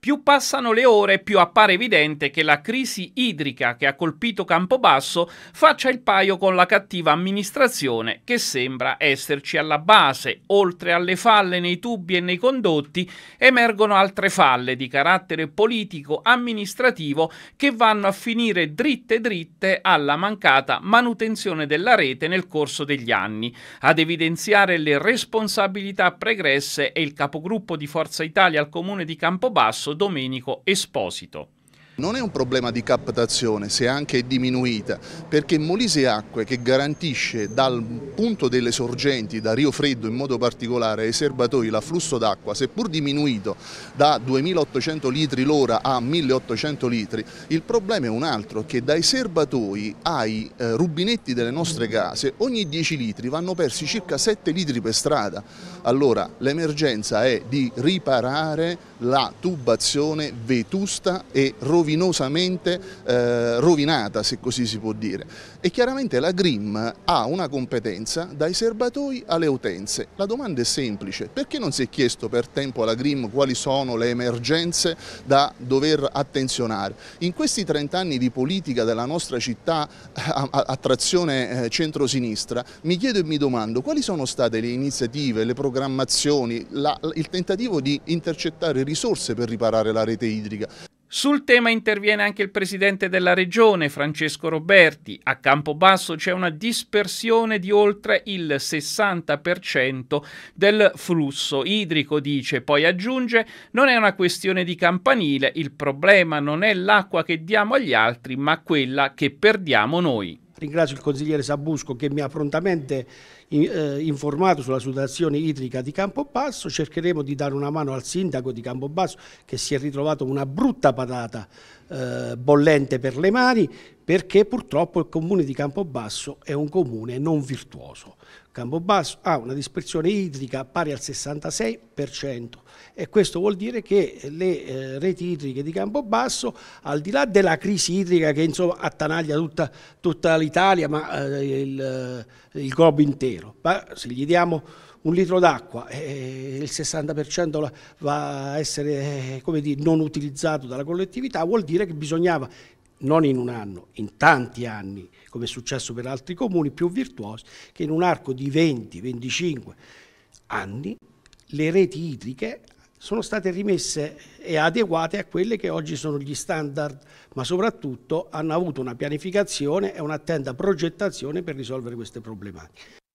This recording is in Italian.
Più passano le ore, più appare evidente che la crisi idrica che ha colpito Campobasso faccia il paio con la cattiva amministrazione che sembra esserci alla base. Oltre alle falle nei tubi e nei condotti, emergono altre falle di carattere politico-amministrativo che vanno a finire dritte dritte alla mancata manutenzione della rete nel corso degli anni. Ad evidenziare le responsabilità pregresse è il capogruppo di Forza Italia al comune di Campobasso Domenico Esposito. Non è un problema di captazione, se anche è diminuita, perché Molise Acque che garantisce dal punto delle sorgenti, da Rio Freddo in modo particolare, ai serbatoi l'afflusso d'acqua, seppur diminuito da 2.800 litri l'ora a 1.800 litri, il problema è un altro, che dai serbatoi ai eh, rubinetti delle nostre case ogni 10 litri vanno persi circa 7 litri per strada. Allora l'emergenza è di riparare la tubazione vetusta e rovinata rovinosamente eh, rovinata, se così si può dire. E chiaramente la Grim ha una competenza dai serbatoi alle utenze. La domanda è semplice, perché non si è chiesto per tempo alla Grim quali sono le emergenze da dover attenzionare? In questi 30 anni di politica della nostra città a, a, a trazione eh, centrosinistra, mi chiedo e mi domando quali sono state le iniziative, le programmazioni, la, il tentativo di intercettare risorse per riparare la rete idrica. Sul tema interviene anche il presidente della regione, Francesco Roberti. A Campobasso c'è una dispersione di oltre il 60% del flusso idrico, dice. Poi aggiunge, non è una questione di campanile, il problema non è l'acqua che diamo agli altri, ma quella che perdiamo noi. Ringrazio il consigliere Sabusco che mi ha prontamente eh, informato sulla situazione idrica di Campobasso, cercheremo di dare una mano al sindaco di Campobasso che si è ritrovato una brutta patata eh, bollente per le mani, perché purtroppo il comune di Campobasso è un comune non virtuoso. Campobasso ha una dispersione idrica pari al 66% e questo vuol dire che le eh, reti idriche di Campobasso, al di là della crisi idrica che insomma, attanaglia tutta, tutta l'Italia, ma eh, il, eh, il, globo intero, ma se gli diamo un litro d'acqua e eh, eh, il 60% va a essere eh, dire, non utilizzato dalla collettività, vuol dire che bisognava non in un anno, in tanti anni, come è successo per altri comuni più virtuosi, che in un arco di 20-25 anni le reti idriche sono state rimesse e adeguate a quelle che oggi sono gli standard, ma soprattutto hanno avuto una pianificazione e un'attenta progettazione per risolvere queste problematiche.